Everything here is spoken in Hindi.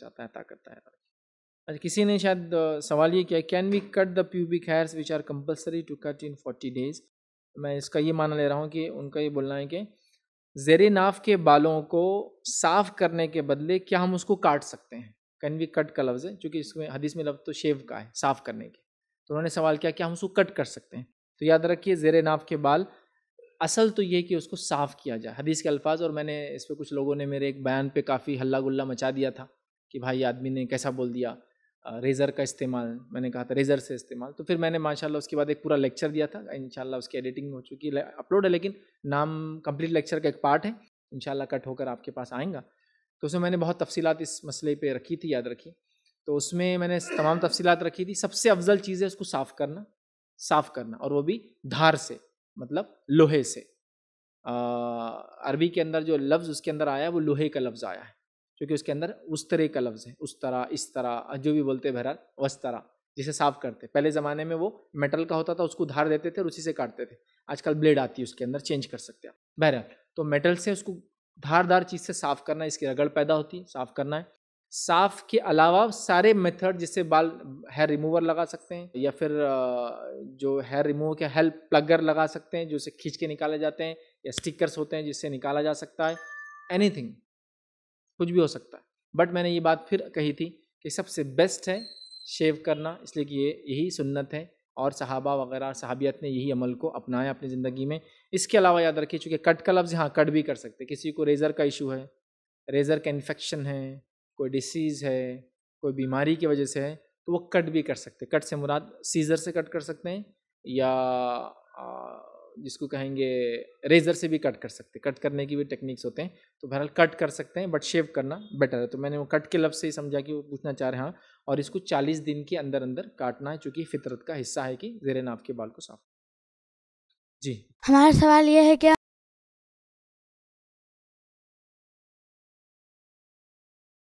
चाहता है ताकत है अच्छा किसी ने शायद सवाल ये किया can we cut the pubic hairs which are compulsory to cut in forty days मैं इसका ये माना ले रहा हूँ कि उनका ये बोलना है कि जेर नाफ के बालों को साफ़ करने के बदले क्या हम उसको काट सकते हैं कैन वी कट का लफ्ज़ है चूँकि इसमें हदीस में लफ्ज़ तो शेव का है साफ़ करने के तो उन्होंने सवाल किया क्या हम उसको कट कर सकते हैं तो याद रखिए जेर नाफ के बाल असल तो ये कि उसको साफ़ किया जाए हदीस के अल्फाज और मैंने इस पर कुछ लोगों ने मेरे एक बयान पे काफ़ी हल्ला गुल्ला मचा दिया था कि भाई आदमी ने कैसा बोल दिया रेज़र का इस्तेमाल मैंने कहा था रेज़र से इस्तेमाल तो फिर मैंने माशाल्लाह उसके बाद एक पूरा लेक्चर दिया था इन उसकी एडिटिंग हो चुकी है अपलोड है लेकिन नाम कंप्लीट लेक्चर का एक पार्ट है इन कट होकर आपके पास आएगा तो उसमें मैंने बहुत तफसीलात इस मसले पर रखी थी याद रखी तो उसमें मैंने तमाम तफसीलात रखी थी सबसे अफजल चीज़ है उसको साफ़ करना साफ़ करना और वो भी धार से मतलब लोहे से अरबी के अंदर जो लफ्ज़ उसके अंदर आया वो लोहे का लफ्ज़ आया है क्योंकि उसके अंदर उस तरह का लफ्ज़ है उस तरह इस तरह जो भी बोलते बहरहाल उस तरह जिसे साफ करते पहले ज़माने में वो मेटल का होता था उसको धार देते थे और उसी से काटते थे आजकल ब्लेड आती है उसके अंदर चेंज कर सकते हैं बहरहाल तो मेटल से उसको धारदार चीज़ से साफ करना इसकी रगड़ पैदा होती है साफ करना है साफ के अलावा सारे मेथड जिससे बाल हेयर रिमूवर लगा सकते हैं या फिर जो हेयर रिमूवर के हेल्प प्लगर लगा सकते हैं जो उसे खींच के निकाले जाते हैं या स्टिकर्स होते हैं जिससे निकाला जा सकता है एनीथिंग कुछ भी हो सकता है बट मैंने ये बात फिर कही थी कि सबसे बेस्ट है शेव करना इसलिए कि ये यही सुन्नत है और सहाबा वगैरह सहाबियत ने यही अमल को अपनाया अपनी ज़िंदगी में इसके अलावा याद रखिए चूँकि कट का लफ्ज़ यहाँ कट भी कर सकते किसी को रेज़र का इशू है रेज़र का इन्फेक्शन है कोई डिसीज़ है कोई बीमारी की वजह से है तो वो कट भी कर सकते कट से मुराद सीज़र से कट कर सकते हैं या जिसको कहेंगे रेज़र से भी कट कर सकते हैं कट करने की भी टेक्निक्स होते हैं तो बहरहाल कट कर सकते हैं बट शेव करना बेटर है तो मैंने वो कट के लफ्ज़ से ही समझा कि वो पूछना चाह रहे हैं और इसको 40 दिन के अंदर अंदर काटना है चूँकि फितरत का हिस्सा है कि जेरे नाप के बाल को साफ जी हमारा सवाल यह है क्या